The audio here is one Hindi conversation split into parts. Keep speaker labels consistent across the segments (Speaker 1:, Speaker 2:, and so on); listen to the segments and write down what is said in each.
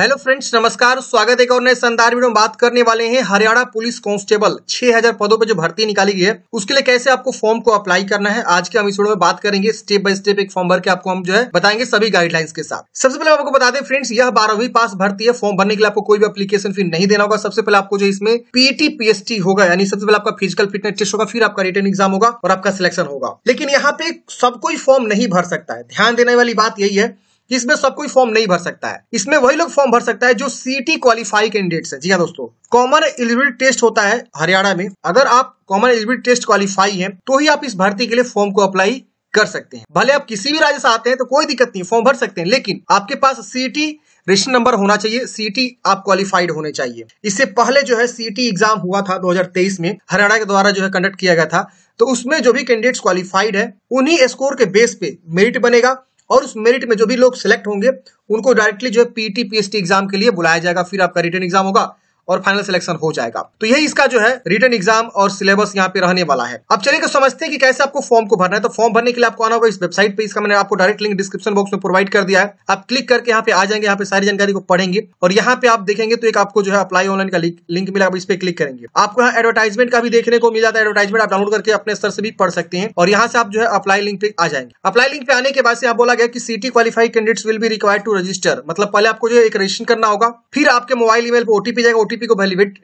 Speaker 1: हेलो फ्रेंड्स नमस्कार स्वागत है एक और नए शानदार वीडियो में बात करने वाले हैं हरियाणा पुलिस कांस्टेबल 6000 पदों पर जो भर्ती निकाली गई है उसके लिए कैसे आपको फॉर्म को अप्लाई करना है आज के हम इस वीडियो में बात करेंगे स्टेप बाय स्टेप एक फॉर्म भर के आपको हम जो है बताएंगे सभी गाइडलाइंस के साथ सबसे पहले आपको बता दें फ्रेंड्स यह बारहवीं पास भर्ती है फॉर्म भरने के लिए आपको कोई भी अपलीकेशन फी नहीं देना होगा सबसे पहले आपको जो इसमें पीटी पीएसटी e होगा यानी सबसे पहले आपका फिजिकल फिटनेस टेस्ट होगा फिर आपका रिटर्न एग्जाम होगा और आपका सिलेक्शन होगा लेकिन यहाँ पे सब कोई फॉर्म नहीं भर सकता है ध्यान देने वाली बात यही है इसमें सब कोई फॉर्म नहीं भर सकता है इसमें वही लोग फॉर्म भर सकता है जो सीटी क्वालिफाई कैंडिडेट्स है जी हाँ दोस्तों कॉमन एलिजिबिलिटी टेस्ट होता है हरियाणा में अगर आप कॉमन एलिजिबिलिटी टेस्ट क्वालिफाई है तो ही आप इस भर्ती के लिए फॉर्म को अप्लाई कर सकते हैं भले आप किसी भी राज्य से आते हैं तो कोई दिक्कत नहीं फॉर्म भर सकते हैं लेकिन आपके पास सीटी रजिस्ट्रेशन नंबर होना चाहिए सीटी आप क्वालिफाइड होने चाहिए इससे पहले जो है सीटी एग्जाम हुआ था 2023 में हरियाणा के द्वारा जो है कंडक्ट किया गया था तो उसमें जो भी कैंडिडेट्स क्वालिफाइड है उन्हीं स्कोर के बेस पे मेरिट बनेगा और उस मेरिट में जो भी लोग सिलेक्ट होंगे उनको डायरेक्टली जो है पीटी पीएसटी एग्जाम के लिए बुलाया जाएगा फिर आपका रिटर्न एग्जाम होगा और फाइनल सिलेक्शन हो जाएगा तो यही इसका जो है रिटर्न एग्जाम और सिलेबस यहाँ पे रहने वाला है अब चलिए तो समझते हैं कि कैसे आपको फॉर्म को भरना है तो फॉर्म भरने के लिए आपको आना होगा इस वेबसाइट पे इसका मैंने आपको डायरेक्ट लिंक डिस्क्रिप्शन बॉक्स में प्रोवाइड कर दिया है आप क्लिक करके यहाँ पे आ जाएंगे यहाँ पे सारी जानकारी को पढ़ेंगे और यहाँ पे आप देखेंगे तो एक आपको जो है अप्लाई ऑनलाइन का लिंक मिला आप इस पे क्लिक करेंगे आपको यहाँ एडवर्टाइजमेंट का भी देखने को मिल जाता है एडवर्टाइजमेंट आप डाउनलोड करके अपने स्तर से भी पढ़ सकते हैं और यहाँ से आप जो है अपलाई लिंक पे आ जाएंगे अपलाई लिंक पे आने के बाद से यहाँ बोला गया कि city qualified candidates will be required to register मतलब पहले आपको जो है एक रजिस्ट्रेशन करना होगा फिर आपके मोबाइल ईमेल पर ओटीपी जाएगा ओटीपी को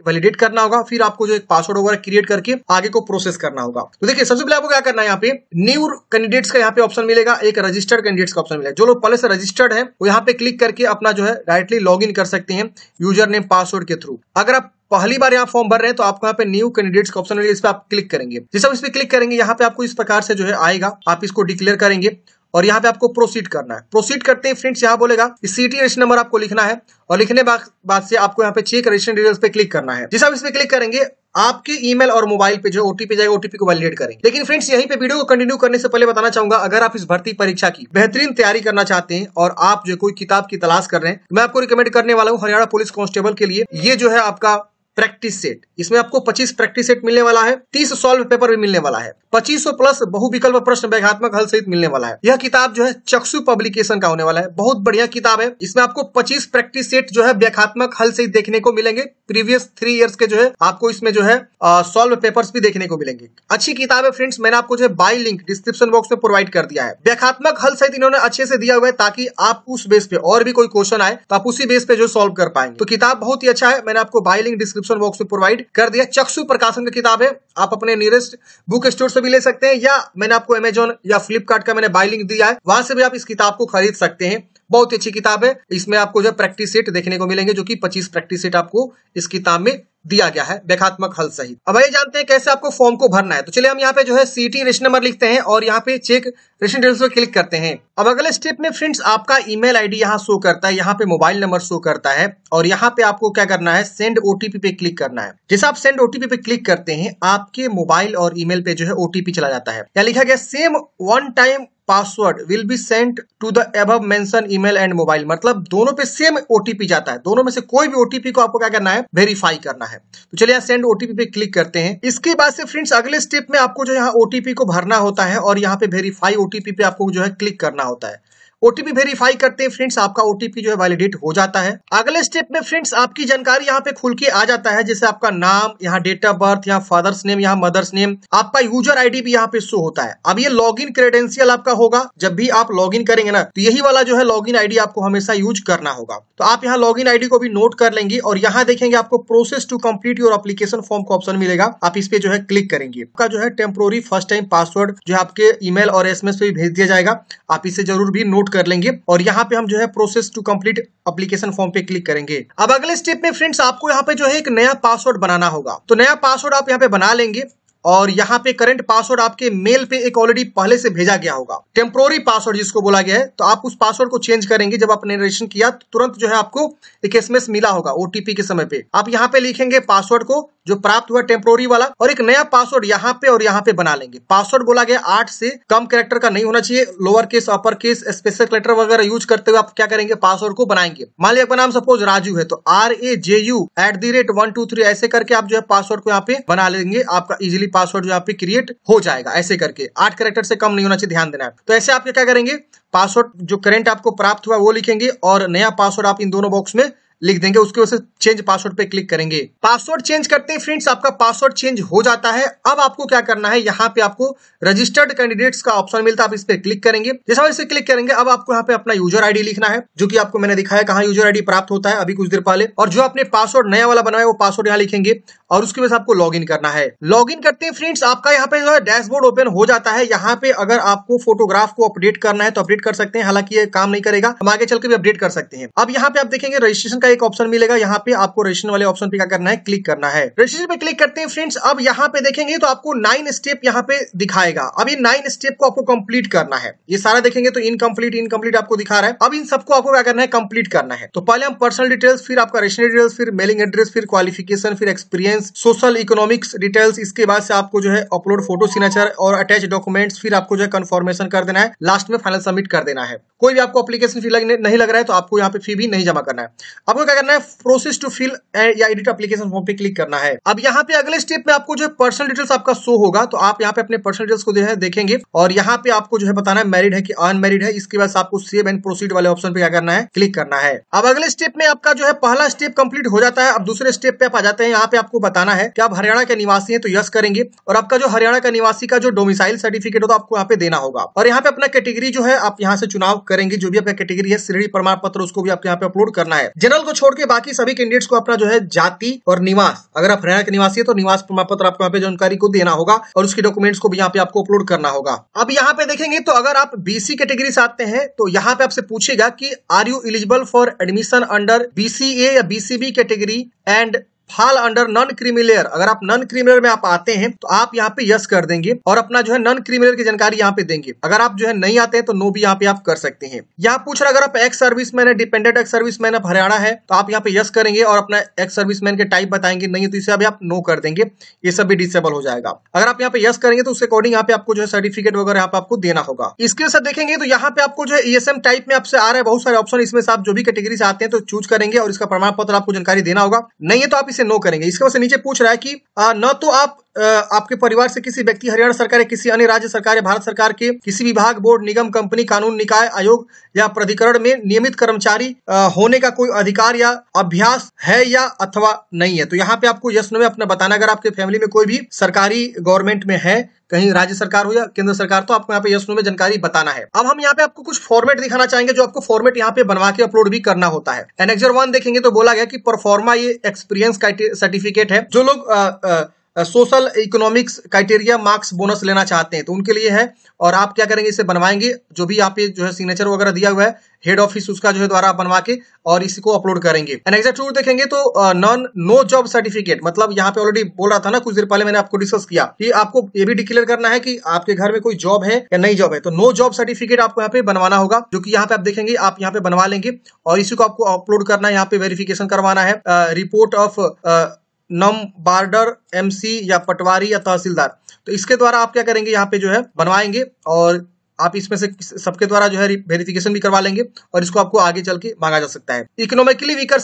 Speaker 1: वैलिडेट करना होगा फिर आपको जो एक पासवर्ड वगैरह क्रिएट करके आगे को प्रोसेस करना होगा तो देखिए सबसे पहले आपको क्या करना है यहाँ पे न्यू कैंडिडेट्स का यहाँ पे ऑप्शन मिलेगा एक रजिस्टर्ड कैंडिडेट्स का ऑप्शन मिलेगा जो लोग पहले से रजिस्टर्ड है वो यहाँ पे क्लिक करके अपना जो है डायरेक्टली लॉग कर सकते हैं यूजर नेम पासवर्ड के थ्रू अगर आप पहली बार यहाँ फॉर्म भर रहे हैं तो आपको यहाँ पे न्यू कैंडिडेट्स का ऑप्शन मिलेगा इस पर आप क्लिक करेंगे जिस आप इस पर क्लिक करेंगे यहाँ पे आपको इस प्रकार से जो है आएगा आप इसको डिक्लेयर करेंगे और यहाँ पे आपको प्रोसीड करना है प्रोसीड करते ही फ्रेंड्स यहाँ बोलेगा सीटी रजिस्टर नंबर आपको लिखना है और लिखने बाद से आपको यहाँ पे चेक रजिस्टर डिटेल्स पे क्लिक करना है जिस आप इस पे क्लिक करेंगे आपके ईमेल और मोबाइल पे जो ओटीपी जाएगा ओटीपी को वैलिडेट करेंगे लेकिन फ्रेंड्स यहीं पे वीडियो को कंटिन्यू करने से पहले बताना चाहूंगा अगर आप इस भर्ती परीक्षा की बेहतरीन तैयारी करना चाहते हैं और आप जो कोई किताब की तलाश कर रहे हैं मैं आपको रिकमेंड करने वाला हूँ हरियाणा पुलिस कांस्टेबल के लिए ये जो है आपका प्रैक्टिस सेट इसमें आपको 25 प्रैक्टिस सेट मिलने वाला है 30 सॉल्व पेपर भी मिलने वाला है 2500 प्लस बहुविकल्प प्रश्न व्याघात्मक हल सहित मिलने वाला है यह किताब जो है चक्षु पब्लिकेशन का होने वाला है बहुत बढ़िया किताब है इसमें आपको पच्चीस प्रैक्टिस सेट जो है व्याख्यात्मक हल सहित देखने को मिलेंगे प्रीवियस थ्री ईयर्स के जो है आपको इसमें जो है सोल्व पेपर्स भी देखने को मिलेंगे अच्छी किताब है फ्रेंड्स मैंने आपको जो है बाई लिंक डिस्क्रिप्शन बॉक्स में प्रोवाइड कर दिया है व्याख्यात्मक हल सहित इन्होंने अच्छे से दिया हुआ है ताकि आप उस बेस पे और भी कोई क्वेश्चन आए तो आप उसी बेस पे जो सोल्व कर पाएंगे तो किताब बहुत ही अच्छा है मैंने आपको by link description description box में प्रोवाइड कर दिया चक्षु प्रकाशन की किताब है आप अपने नियरेस्ट बुक स्टोर से भी ले सकते हैं या मैंने आपको अमेजोन या फ्लिपकार्ट का मैंने बाय लिंक दिया है वहां से भी आप इस किताब को खरीद सकते हैं बहुत अच्छी किताब है इसमें आपको जो प्रैक्टिस सेट देखने को मिलेंगे जो कि 25 प्रैक्टिस सेट आपको इस किताब में दिया गया है बेखात्मक हल सहित अब ये जानते हैं कैसे आपको फॉर्म को भरना है तो चलिए हम यहाँ पे जो है सीटी रेशन नंबर लिखते हैं और यहाँ पे चेक रेशन डिटेल्स पर क्लिक करते हैं अब अगले स्टेप में फ्रेंड्स आपका ईमेल आईडी यहाँ शो करता है यहाँ पे मोबाइल नंबर शो करता है और यहाँ पे आपको क्या करना है सेंड ओटीपी पे क्लिक करना है जैसे आप सेंड ओटीपी पे क्लिक करते हैं आपके मोबाइल और ईमेल पे जो है ओटीपी चला जाता है या लिखा गया same one time password will be sent to the above mention email and mobile मतलब दोनों पे सेम ओटीपी जाता है दोनों में से कोई भी ओटीपी को आपको क्या करना है वेरीफाई करना है तो चलिए यहाँ सेंड ओटीपी पे क्लिक करते हैं इसके बाद से फ्रेंड्स अगले स्टेप में आपको जो यहाँ ओटीपी को भरना होता है और यहाँ पे वेरीफाई ओटीपी पे आपको जो है क्लिक करना होता है ओटीपी वेरीफाई करते हैं फ्रेंड्स आपका ओटीपी जो है वैलिडेट हो जाता है अगले स्टेप में फ्रेंड्स आपकी जानकारी यहाँ पे खुल के आ जाता है जैसे आपका नाम यहाँ डेट ऑफ बर्थ यहाँ फादर्स नेम यहाँ मदर्स नेम आपका यूजर आईडी भी यहाँ पे शो होता है अब ये लॉग इन क्रेडेंशियल आपका होगा जब भी आप लॉग इन करेंगे ना तो यही वाला जो है लॉग इन आईडी आपको हमेशा यूज करना होगा तो आप यहाँ लॉग इन आईडी को भी नोट कर लेंगे और यहाँ देखेंगे आपको process to complete your application form का ऑप्शन मिलेगा आप इस पे जो है क्लिक करेंगे आपका जो है टेम्प्रोरी फर्स्ट टाइम पासवर्ड जो है आपके ईमेल और एसएमएस पे भेज दिया जाएगा आप इसे जरूर भी नोट अपलोड कर लेंगे और यहाँ पे हम जो है process to complete application form पे क्लिक करेंगे अब अगले स्टेप में फ्रेंड्स आपको यहाँ पे जो है एक नया पासवर्ड बनाना होगा तो नया पासवर्ड आप यहाँ पे बना लेंगे और यहाँ पे करंट पासवर्ड आपके मेल पे एक ऑलरेडी पहले से भेजा गया होगा टेम्प्रोरी पासवर्ड जिसको बोला गया है तो आप उस पासवर्ड को चेंज करेंगे जब आपने रजिस्ट्रेशन किया तो तुरंत जो है आपको एक एसएमएस मिला होगा ओटीपी के समय पे आप यहाँ पे लिखेंगे पासवर्ड को जो प्राप्त हुआ टेम्प्रोरी वाला और एक नया पासवर्ड यहाँ पे और यहाँ पे बना लेंगे पासवर्ड बोला गया आठ से कम कैरेक्टर का नहीं होना चाहिए lower case upper case special character वगैरह यूज करते हुए आप क्या करेंगे पासवर्ड को बनाएंगे मान लिया अपना नाम सपोज राजू है तो R A J U at the rate one two three ऐसे करके आप जो है पासवर्ड को यहाँ पे बना लेंगे आपका इजिली पासवर्ड जो यहाँ क्रिएट हो जाएगा ऐसे करके आठ करेक्टर से कम नहीं होना चाहिए ध्यान देना है तो ऐसे आपके क्या करेंगे पासवर्ड जो करेंट आपको प्राप्त हुआ वो लिखेंगे और नया पासवर्ड आप इन दोनों बॉक्स में लिख देंगे उसके वजह से चेंज पासवर्ड पे क्लिक करेंगे पासवर्ड चेंज करते हैं फ्रेंड्स आपका पासवर्ड चेंज हो जाता है अब आपको क्या करना है यहाँ पे आपको रजिस्टर्ड कैंडिडेट्स का ऑप्शन मिलता है आप इस पे क्लिक करेंगे जैसा इसे क्लिक करेंगे अब आपको यहाँ पे अपना यूजर आईडी लिखना है जो की आपको मैंने दिखाया कहा यूजर आईडी प्राप्त होता है अभी कुछ देर पहले और जो आपने पासवर्ड नया वाला बनाया वो पासवर्ड यहाँ लिखेंगे और उसके वजह से आपको लॉग करना है लॉग करते हैं फ्रेंड्स आपका यहाँ पे जो है डैशबोर्ड ओपन हो जाता है यहाँ पे अगर आपको फोटोग्राफ को अपडेट करना है तो अपडेट कर सकते हैं हालांकि ये काम नहीं करेगा हम आगे चल के भी अपडेट कर सकते हैं अब यहाँ पे आप देखेंगे रजिस्ट्रेशन का एक ऑप्शन मिलेगा यहाँ पे आपको रजिस्ट्रेशन वाले ऑप्शन पे क्या करना है क्लिक करना है रजिस्ट्रेशन पे क्लिक करते हैं फ्रेंड्स अब यहाँ पे देखेंगे तो आपको नाइन स्टेप यहाँ पे दिखाएगा अब ये नाइन स्टेप को आपको कंप्लीट करना है ये सारा देखेंगे तो इनकम्प्लीट इनकम्प्लीट आपको दिखा रहा है अब इन सबको आपको क्या करना है कंप्लीट करना है तो पहले हम पर्सनल डिटेल्स फिर आपका रजिस्ट्रेशन डिटेल्स फिर मेलिंग एड्रेस फिर क्वालिफिकेशन फिर एक्सपीरियंस सोशल इकोनॉमिक्स डिटेल्स इसके बाद से आपको जो है अपलोड फोटो सिग्नेचर और अटैच डॉक्यूमेंट्स फिर आपको जो है कन्फर्मेशन कर देना है लास्ट में फाइनल सबमिट कर देना है कोई भी आपको एप्लीकेशन फी नहीं लग रहा है तो आपको यहाँ पे फी भी नहीं जमा करना है अब आपको क्या करना है प्रोसेस टू फिल या एडिट एप्लीकेशन फॉर्म पे क्लिक करना है अब यहाँ पे अगले स्टेप में आपको जो है पर्सनल डिटेल्स आपका शो होगा तो आप यहाँ पे अपने पर्सनल डिटेल्स को देखेंगे और यहाँ पे आपको जो है बताना है मैरिड है कि अनमेरिड है इसके बाद आपको सेव एंड प्रोसीड वाले ऑप्शन पे क्या करना है क्लिक करना है अब अगले स्टेप में आपका जो है पहला स्टेप कंप्लीट हो जाता है अब दूसरे स्टेप पे आप आ जाते हैं यहाँ पे आपको बताना है कि आप हरियाणा के निवासी हैं तो यस करेंगे और आपका जो हरियाणा का निवासी का जो डोमिसाइल सर्टिफिकेट हो तो आपको यहाँ पे देना होगा और यहाँ पे अपना कैटेगरी जो है आप यहाँ से चुनाव करेंगे जो भी आपका कैटेगरी है श्रेणी प्रमाण पत्र उसको भी आपके यहाँ पे अपलोड करना है जनरल को छोड़ के बाकी सभी कैंडिडेट्स को अपना जो है जाति और निवास अगर आप हरियाणा के निवासी है तो निवास प्रमाण पत्र आपको यहाँ पे जानकारी को देना होगा और उसके डॉक्यूमेंट्स को भी यहाँ पे आपको अपलोड करना होगा अब यहाँ पे देखेंगे तो अगर आप बीसी कैटेगरी से आते हैं तो यहाँ पे आपसे पूछेगा की are you eligible for admission under BCA या BCB category and fall under non creamy layer अगर आप नॉन क्रीमिलेयर में आप आते हैं तो आप यहाँ पे यस कर देंगे और अपना जो है नॉन क्रीमिलेयर की जानकारी यहाँ पे देंगे अगर आप जो है नहीं आते हैं तो नो भी यहाँ पे आप कर सकते हैं यहाँ पूछ रहा अगर आप एक्स सर्विस मैन है dependent ex service man Haryana है तो आप यहाँ पे यस करेंगे और अपना एक्स सर्विस के टाइप बताएंगे नहीं तो इसे अभी आप नो कर देंगे ये सब भी डिसेबल हो जाएगा अगर आप यहाँ पे यस करेंगे तो उसके अकॉर्डिंग यहाँ पे आपको जो है सर्टिफिकेट वगैरह यहाँ पे आपको देना होगा इसके साथ देखेंगे तो यहाँ पे आपको जो है ई e टाइप में आपसे आ रहा है बहुत सारे ऑप्शन इसमें से आप जो भी कैटेगरी से आते हैं तो चूज करेंगे और इसका प्रमाण पत्र आपको जानकारी देना होगा नहीं है तो आप इस से नो करेंगे इसके वजह से नीचे पूछ रहा है कि न तो आप आपके परिवार से किसी व्यक्ति हरियाणा सरकार या किसी अन्य राज्य सरकार या भारत सरकार के किसी विभाग बोर्ड निगम कंपनी कानून निकाय आयोग या प्राधिकरण में नियमित कर्मचारी होने का कोई अधिकार या अभ्यास है या अथवा नहीं है तो यहाँ पे आपको यश में अपना बताना अगर आपके फैमिली में कोई भी सरकारी गवर्नमेंट में है कहीं राज्य सरकार हो या केंद्र सरकार तो आपको यहाँ पे यशनो में जानकारी बताना है अब हम यहाँ पे आपको कुछ फॉर्मेट दिखाना चाहेंगे जो आपको फॉर्मेट यहाँ पे बनवा के अपलोड भी करना होता है एनेक्जर वन देखेंगे तो बोला गया कि परफॉर्मा ये एक्सपीरियंस सर्टिफिकेट है जो लोग social economics criteria marks bonus लेना चाहते हैं तो उनके लिए है और आप क्या करेंगे इसे बनवाएंगे जो भी आप ये जो है सिग्नेचर वगैरह दिया हुआ है हेड ऑफिस उसका जो है द्वारा बनवा के और इसी को अपलोड करेंगे देखेंगे तो नॉन नो जॉब सर्टिफिकेट मतलब यहाँ पे ऑलरेडी बोल रहा था ना कुछ देर पहले मैंने आपको डिस्कस किया कि आपको ये भी डिक्लेयर करना है कि आपके घर में कोई जॉब है या नहीं जॉब है तो नो जॉब सर्टिफिकेट आपको यहाँ पे बनवाना होगा जो की यहाँ पे आप देखेंगे आप यहाँ पे बनवा लेंगे और इसी को आपको अपलोड करना है यहाँ पे वेरिफिकेशन करवाना है report of nambardar MC या पटवारी या तहसीलदार तो इसके द्वारा आप क्या करेंगे यहाँ पे जो है बनवाएंगे और आप इसमें से सबके द्वारा जो है वेरिफिकेशन भी करवा लेंगे और इसको आपको आगे चल के मांगा जा सकता है इकोनॉमिकली वीकर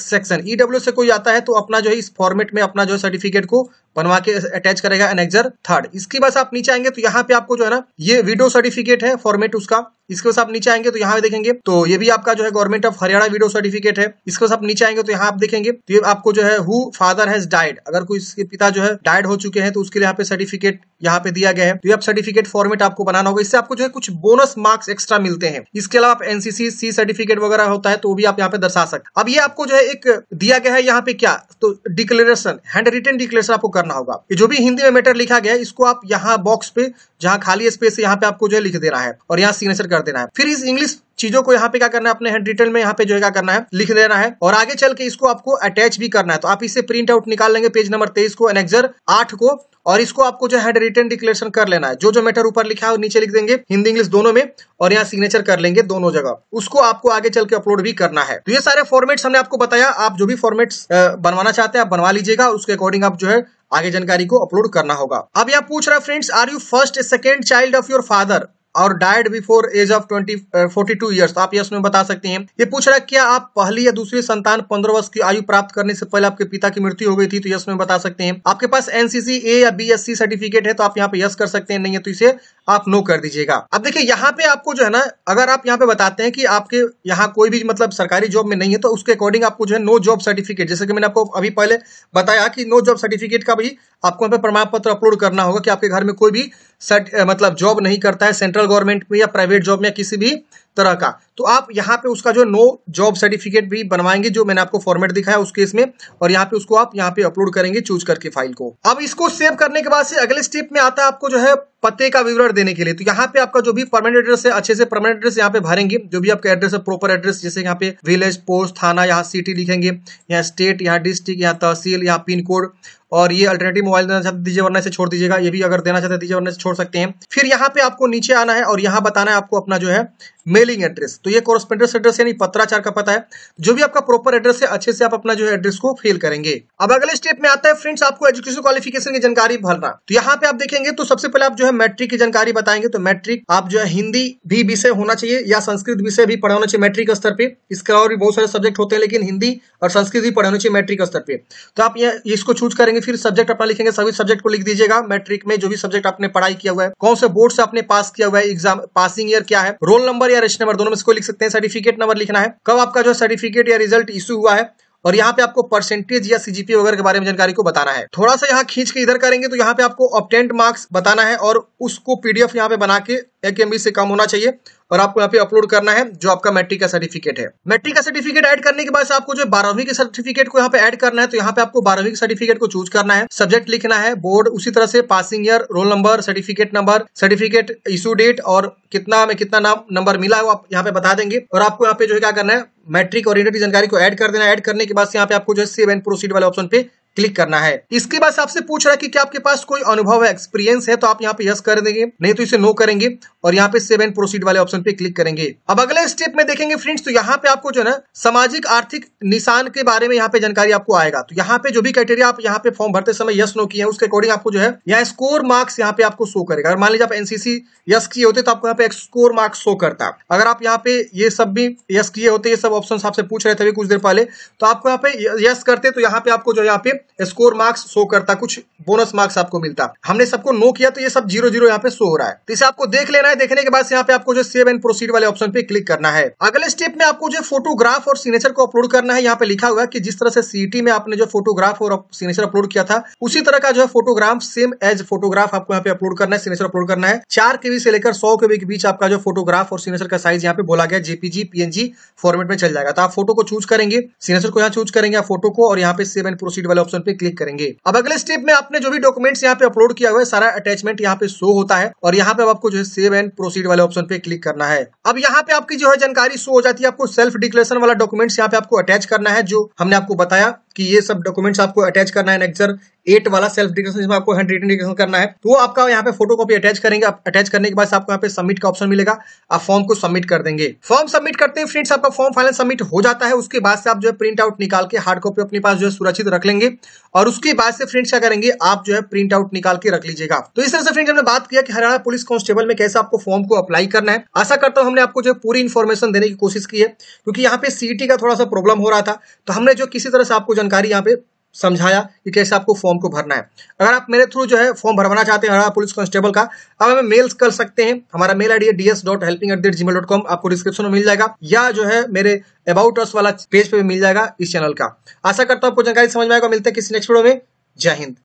Speaker 1: सेक्शन ईडब्ल्यू से कोई आता है तो अपना जो है इस फॉर्मेट में अपना जो है सर्टिफिकेट को बनवा के अटैच करेगा एनेक्जर थर्ड इसके बाद आप नीचे आएंगे तो यहाँ पे आपको जो है ना ये वीडियो सर्टिफिकेट है फॉर्मेट उसका इसके बाद आप नीचे आएंगे तो यहाँ देखेंगे तो ये भी आपका जो है government of Haryana video certificate है इसके बाद आप नीचे आएंगे तो यहाँ आप देखेंगे तो ये आपको जो है हु फादर हैज डाइड अगर कोई इसके पिता जो है डाइड हो चुके हैं तो उसके लिए यहाँ पे सर्टिफिकेट यहाँ पे दिया गया है तो ये आप सर्टिफिकेट फॉर्मेट आपको बनाना होगा इससे आप आपको जो है कुछ बोनस मार्क्स एक्स्ट्रा मिलते हैं इसके अलावा आप एनसीसी सी सर्टिफिकेट वगैरह होता है तो भी आप यहाँ पे दर्शा सकते अब ये आपको जो है एक दिया गया है यहाँ पे क्या तो डिक्लेरेशन हैंड रिटर्न डिक्लेरेशन आपको करना होगा जो भी हिंदी में मैटर लिखा गया है इसको आप यहाँ बॉक्स पे जहाँ खाली स्पेस है यहाँ पे आपको जो है लिख देना है और यहाँ सिग्नेचर कर देना है फिर इस इंग्लिश चीजों को यहाँ पे क्या करना है अपने डिटेल में यहाँ पे जो है क्या करना है लिख देना है और आगे चल के इसको आपको अटैच भी करना है तो आप इसे प्रिंट आउट निकाल लेंगे पेज नंबर तेईस को एनेक्जर आठ को और इसको आपको जो है रिटर्न डिक्लेरेशन कर लेना है जो जो मैटर ऊपर लिखा है नीचे लिख देंगे हिंदी इंग्लिश दोनों में और यहाँ सिग्नेचर कर लेंगे दोनों जगह उसको आपको आगे चल के अपलोड भी करना है तो ये सारे फॉर्मेट्स हमने आपको बताया आप जो भी फॉर्मेट्स बनवाना चाहते हैं आप बनवा लीजिएगा उसके अकॉर्डिंग आप जो है आगे जानकारी को अपलोड करना होगा अब यहाँ पूछ रहा है friends are you first second child of your father और died before age of twenty forty two years आप यश में बता सकते हैं ये पूछ रहा है क्या आप पहली या दूसरी संतान पंद्रह वर्ष की आयु प्राप्त करने से पहले आपके पिता की मृत्यु हो गई थी तो यश में बता सकते हैं आपके पास एनसीसी ए या बी सर्टिफिकेट है तो आप यहाँ पे यस कर सकते हैं नहीं है तो इसे आप नो कर दीजिएगा अब देखिए यहाँ पे आपको जो है ना अगर आप यहाँ पे बताते हैं कि आपके यहाँ कोई भी मतलब सरकारी जॉब में नहीं है तो उसके अकॉर्डिंग आपको जो है नो जॉब सर्टिफिकेट जैसे कि मैंने आपको अभी पहले बताया कि नो जॉब सर्टिफिकेट का भी आपको यहाँ पे प्रमाण पत्र अपलोड करना होगा कि आपके घर में कोई भी मतलब जॉब नहीं करता है सेंट्रल सेंट्रल गवर्नमेंट में या प्राइवेट जॉब में या किसी भी तरह का तो आप यहाँ पे उसका जो नो जॉब सर्टिफिकेट भी बनवाएंगे जो मैंने आपको फॉर्मेट दिखाया उस केस में और यहाँ पे उसको आप यहाँ पे अपलोड करेंगे चूज करके फाइल को अब इसको सेव करने के बाद से अगले स्टेप में आता है आपको जो है पते का विवरण देने के लिए तो यहाँ पे आपका जो भी परमानेंट एड्रेस है अच्छे से परमानेंट एड्रेस यहाँ पे भरेंगे जो भी आपका एड्रेस है प्रॉपर एड्रेस जैसे यहाँ पे विलेज पोस्ट थाना यहाँ सिटी लिखेंगे यहाँ स्टेट यहाँ डिस्ट्रिक्ट यहाँ तहसील यहाँ पिन कोड और ये अल्टरनेटिव मोबाइल देना चाहते दीजिए वरना से छोड़ दीजिएगा ये भी अगर देना चाहते दीजिए वरना से छोड़ सकते हैं फिर यहाँ पे आपको नीचे आना है और यहाँ बताना है आपको अपना जो है मेलिंग एड्रेस तो ये कोरस्पेंडेंस एड्रेस यानी पत्राचार का पता है जो भी आपका प्रॉपर एड्रेस है अच्छे से आप अपना जो है एड्रेस को फिल करेंगे अब अगले स्टेप में आता है फ्रेंड्स आपको एजुकेशन क्वालिफिकेशन की जानकारी भरना तो यहाँ पे आप देखेंगे तो सबसे पहले आप जो है मैट्रिक की जानकारी बताएंगे तो मैट्रिक आप जो है हिंदी भी विषय होना चाहिए या संस्कृत विषय भी पढ़ाना चाहिए मैट्रिक स्तर पर इसके अलावा भी बहुत सारे सब्जेक्ट होते हैं लेकिन हिंदी और संस्कृत भी पढ़ाना चाहिए मैट्रिक स्तर पर तो आप इसको चूज करेंगे फिर सब्जेक्ट अपना लिखेंगे सभी सब्जेक्ट को लिख दीजिएगा मैट्रिक में जो भी सब्जेक्ट आपने पढ़ाई किया हुआ है कौन से बोर्ड से आपने पास किया हुआ है एग्जाम पासिंग ईयर क्या है रोल नंबर या रजिस्टर नंबर दोनों में इसको लिख सकते हैं सर्टिफिकेट नंबर लिखना है कब आपका जो सर्टिफिकेट या रिजल्ट इशू हुआ है और यहाँ पे आपको परसेंटेज या सीजीपी वगैरह के बारे में जानकारी को बताना है थोड़ा सा यहाँ खींच के इधर करेंगे तो यहाँ पे आपको ऑप्टेंट मार्क्स बताना है और उसको पीडीएफ यहाँ पे बना के एक एमबी से कम होना चाहिए और आपको यहाँ पे अपलोड करना है जो आपका मैट्रिक का सर्टिफिकेट है मैट्रिक का सर्टिफिकेट ऐड करने के बाद आपको जो बारहवीं के सर्टिफिकेट को यहाँ पे ऐड करना है तो यहाँ पे आपको बारहवीं के सर्टिफिकेट को चूज करना है सब्जेक्ट लिखना है बोर्ड उसी तरह से passing year roll number certificate number certificate issue date और कितना में कितना नाम नंबर मिला है आप यहाँ पे बता देंगे और आपको यहाँ पे जो है क्या करना है मैट्रिक और इंटर की जानकारी को ऐड कर देना ऐड करने के बाद यहाँ पे आपको जो है सेव एंड प्रोसीड वाले ऑप्शन पे क्लिक करना है इसके बाद आपसे पूछ रहा है कि क्या आपके पास कोई अनुभव है एक्सपीरियंस है तो आप यहाँ पे यस कर देंगे नहीं तो इसे नो करेंगे और यहाँ पे सेवन प्रोसीड वाले ऑप्शन पे क्लिक करेंगे अब अगले स्टेप में देखेंगे फ्रेंड्स तो यहाँ पे आपको जो है ना सामाजिक आर्थिक निशान के बारे में यहाँ पे जानकारी आपको आएगा तो यहाँ पे जो भी क्राइटेरिया आप यहाँ पे फॉर्म भरते समय यस नो किए उसके अकॉर्डिंग आपको जो है यहाँ स्कोर मार्क्स यहाँ पे आपको शो करेगा अगर मान लीजिए आप एनसीसी यस किए होते तो आपको यहाँ पे स्कोर मार्क्स शो करता अगर आप यहाँ पे ये सब भी यस किए होते ये सब ऑप्शन आपसे पूछ रहे थे कुछ देर पहले तो आपको यहाँ पे यस करते तो यहाँ पे आपको जो यहाँ पे स्कोर मार्क्स शो करता कुछ बोनस मार्क्स आपको मिलता हमने सबको नो किया तो ये सब जीरो जीरो यहाँ पे शो हो रहा है तो इसे आपको देख लेना है देखने के बाद यहाँ पे आपको जो सेव एंड प्रोसीड वाले ऑप्शन पे क्लिक करना है अगले स्टेप में आपको जो फोटोग्राफ और सिग्नेचर को अपलोड करना है यहाँ पे लिखा हुआ है कि जिस तरह से सीटी में आपने जो फोटोग्राफ और सिग्नेचर अपलोड किया था उसी तरह का जो है फोटोग्राफ सेम एज फोटोग्राफ आपको यहाँ पे अपलोड करना है सिग्नेचर अपलोड करना है चार केवी से लेकर सौ केवी के बीच आपका जो फोटोग्राफ और सिग्नेचर का साइज यहाँ पे बोला गया जेपीजी पीएनजी फॉर्मेट में चल जाएगा तो आप फोटो को चूज करेंगे सिग्नेचर को यहाँ चूज करेंगे आप फोटो को और यहाँ पे सेव एंड प्रोसीड वाले ऑप्शन पे क्लिक करेंगे अब अगले स्टेप में आपने जो भी डॉक्यूमेंट्स यहाँ पे अपलोड किया हुआ है सारा अटैचमेंट यहाँ पे शो होता है और यहाँ पे आपको जो है सेव एंड प्रोसीड वाले ऑप्शन पे क्लिक करना है अब यहाँ पे आपकी जो है जानकारी शो हो जाती है आपको सेल्फ डिक्लेरेशन वाला डॉक्यूमेंट्स यहाँ पे आपको अटैच करना है जो हमने आपको बताया कि ये सब डॉक्यूमेंट्स आपको अटैच करना है नेक्चर एट वाला सेल्फ डिक्लेरेशन जिसमें आपको हैंड रिटन डिक्लेरेशन करना है तो आपका यहाँ पे फोटो कॉपी अटैच करेंगे अटैच करने के बाद आपको यहाँ पे सबमिट का ऑप्शन मिलेगा आप फॉर्म को सबमिट कर देंगे फॉर्म सबमिट करते हैं फ्रेंड्स आपका फॉर्म फाइनल सबमिट हो जाता है उसके बाद से आप जो है प्रिंट आउट निकाल के हार्ड कॉपी अपने पास जो है सुरक्षित रख लेंगे और उसके बाद से फ्रेंड्स क्या करेंगे आप जो है प्रिंट आउट निकाल के रख लीजिएगा तो इस तरह से फ्रेंड्स हमने बात किया कि हरियाणा पुलिस कांस्टेबल में कैसे आपको फॉर्म को अप्लाई करना है आशा करता हूं हमने आपको जो पूरी इन्फॉर्मेशन देने की कोशिश की है क्योंकि यहाँ पे सीटी का थोड़ा सा प्रॉब्लम हो रहा था तो हमने जो किसी तरह से आपको जानकारी यहाँ पे समझाया कि कैसे आपको फॉर्म को भरना है अगर आप मेरे थ्रू जो है फॉर्म भरवाना चाहते हैं हमारा पुलिस कांस्टेबल का अब हमें मेल कर सकते हैं हमारा मेल आईडी है D S dot helping at Gmail dot com आपको डिस्क्रिप्शन में मिल जाएगा या जो है मेरे अबाउट अस वाला पेज पे भी मिल जाएगा इस चैनल का आशा करता हूँ आपको जानकारी समझ में आएगा मिलते हैं किसी नेक्स्ट वीडियो में जय हिंद